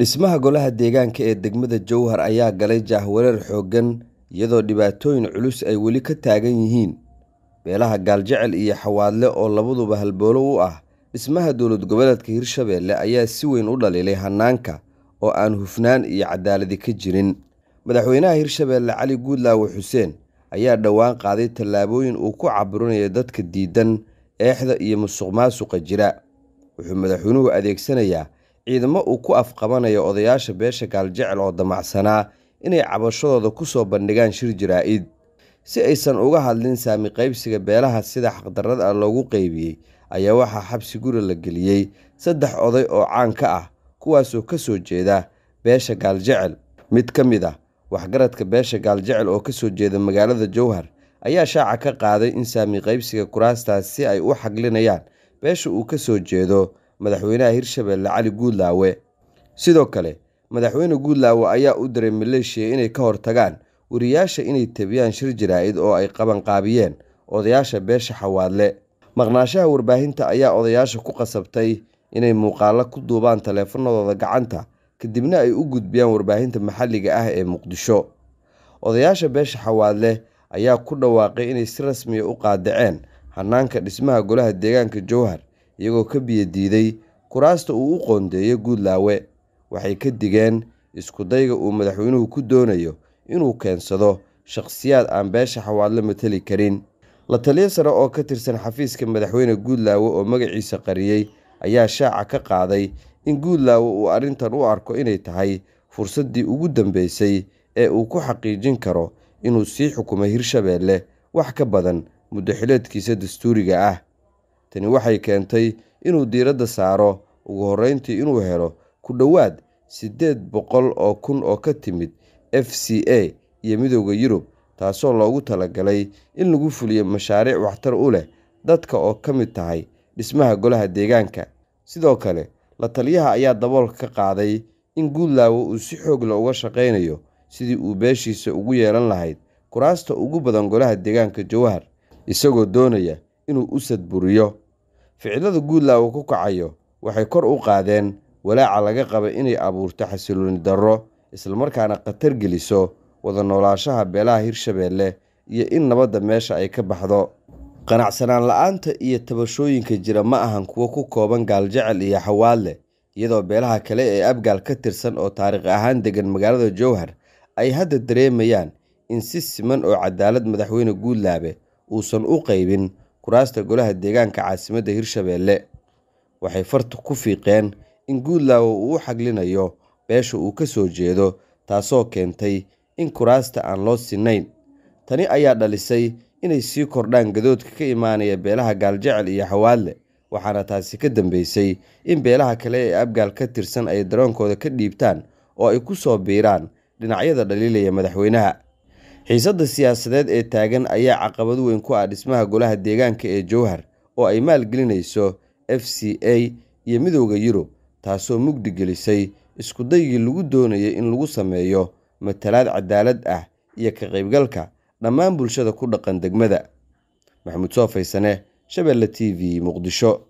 dhismaha golaha deegaanka ee degmada jowhar ayaa galay jaahwareer xooggan iyadoo dhibaatooyin culus ay weli ka taagan yihiin beelaha gaaljecel iyo xawaadle oo labaduba halboolo u ah dhismaha dowlad goboleedka hirshabeelle ayaa si weyn u dhaliilay hannaanka oo aan hufnaan iyo cadaaladi ka jirin madaxweynaha hirshabeelle cali guudlaawe xuseen ayaa dhowaan qaaday tallaabooyin uu ku cabirinayo dadka diidan eexda iyo musuqmaasuqa jira wuxuu madaxweynuhu adeegsanayaa ciidamo uu ku afqabanayo odayaasha beesha gaaljecel oo damacsanaa inay cabashadooda ku soo bandhigaan shir jaraa'id si aysan uga hadlin saami qaybsiga beelaha sida xaqdarrada ah loogu qeybiyey ayaa waxaa xabsi guri la geliyey saddex oday oo caan ka ah kuwaasoo ka soo jeeda beesha gaaljecel mid ka mid ah waxgaradka beesha gaaljecel oo ka soo jeeda magaalada jowhar ayaa shaaca ka qaaday in saami qaybsiga kuraastaas si ay u xaglinayaan beesha uu ka soo jeedo madaxweynaha hirshabeelle cali guudlaawe sidoo kale madaxweyne guudlaawe ayaa u diray maleeshiya inay ka hortagaan wariyaasha inay tebiyaan shir jaraa'id oo ay qabanqaabiyeen odayaasha beesha xawaadle maqnaashaha warbaahinta ayaa odayaasha ku qasabtay inay muuqaalo ku duubaan taleefanadooda gacanta kadibna ay u gudbiyaan warbaahinta maxalliga ah ee muqdisho odayaasha beesha xawaadle ayaa ku dhawaaqay inay si rasmiya ah u qaadaceen hannaanka dhismaha golaha deegaanka jowhar iyagoo ka biyadiiday kuraasta uu u qoondeeyo guudlaawe waxay ka digeen iskudayga uu madaxweynuhu ku doonayo inuu keensado shakhsiyaad aan beesha xawaadla mateli karin la taliyo sare oo ka tirsan xafiiska madaxweyne guudlaawe oo magaciisa qariyey ayaa shaaca ka qaaday in guudlaawe uu arrintan u arko inay tahay fursaddii ugu dambeysay ee uu ku xaqiijin karo inuu sii xukumo hirshabeelle wax ka badan muddoxileedkiisa dastuuriga ah tani waxay keentay inuu diiradda saaro ugu horreyntii inuu helo ku dhowaad siddeed boqol oo kun oo ka timid f c a iyo midooda yurub taasoo loogu talagalay in lagu fuliyo mashaariic waxtar u leh dadka oo ka mid tahay dhismaha golaha deegaanka sidoo kale la taliyaha ayaa daboolka ka qaaday in guudlaawo uu si xoog uga shaqaynayo sidii uu beeshiisa ugu yeelan lahayd kuraasta ugu badan golaha deegaanka jowhar isagoo doonaya inuu u sadburiyo ficilada guudlaaga ku kacayo waxay kor u qaadeen walaaca laga qaba inay abuurto xasilooni darro islamarkaana khatar geliso wada noolaashaha beelaha hirshabeelle iyo in nabadda meesha ay ka baxdo qanacsanaan la-aanta iyo tabashooyinka jira ma ahan kuwo ku kooban gaaljecel iyo xawaadle iyadoo beelaha kale ee abgaal ka tirsan oo taariikh ahaan degan magaalada jowhar ay hadda dareemayaan in si siman oo cadaalad madaxweyne guudlaabe uusan u qaybin kuraasta golaha deegaanka caasimadda hirshabeelle waxay farta ku fiiqeen in guudlaawo uu u xaglinayo beesha uu ka soo jeedo taasoo keentay in kuraasta aan loo sinnayn tani ayaa dhalisay inay sii kordhaan gadoodka ka imaanaya beelaha gaaljecel iyo xawaadle waxaana taasi ka dambeysay in beelaha kale ee abgaal ka tirsan ay daroonkooda ka dhiibtaan oo ay ku soo biiraan dhinacyada dhaliilaya madaxweynaha xiisadda siyaasadeed ee taagan ayaa caqabad weyn ku ah dhismaha golaha deegaanka ee jowhar oo ay maalgelinayso f c a iyo midooda yurub taasoo mugdi gelisay iskudaygii lagu doonayay in lagu sameeyo matalaad cadaalad ah iyo ka qaybgalka dhammaan bulshada ku dhaqan degmada maxamuud soo faysane shabelle t v muqdisho